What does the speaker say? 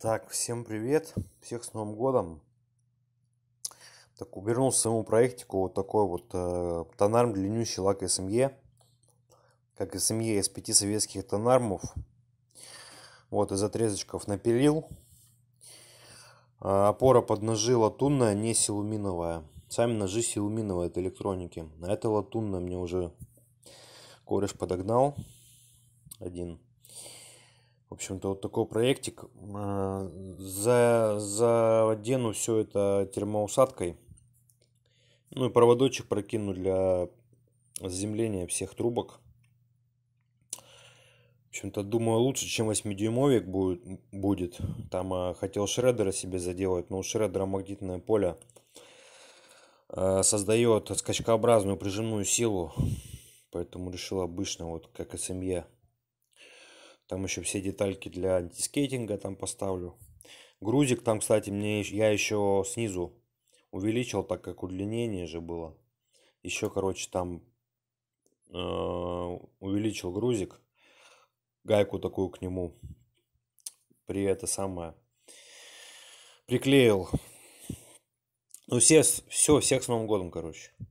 Так, всем привет, всех с Новым Годом. Так, вернулся к своему проектику, вот такой вот э, тонарм длиннющий лак СМЕ. Как СМЕ из пяти советских тонармов. Вот, из отрезочков напилил. А, опора под ножи латунная, не силуминовая. Сами ножи силуминовые, это электроники. А это латунная мне уже кореш подогнал. Один общем-то, вот такой проектик. Э, за, задену все это термоусадкой. Ну и проводочек прокину для заземления всех трубок. В общем-то, думаю, лучше, чем 8-дюймовик будет. будет. Там э, хотел шредера себе заделать, но у шредера магнитное поле э, создает скачкообразную прижимную силу. Поэтому решил обычно, вот как СМЕ там еще все детальки для антискейтинга там поставлю. Грузик там, кстати, мне я еще снизу увеличил, так как удлинение же было. Еще, короче, там э, увеличил грузик, гайку такую к нему. При это самое приклеил. Ну, все, все, всех с Новым годом, короче.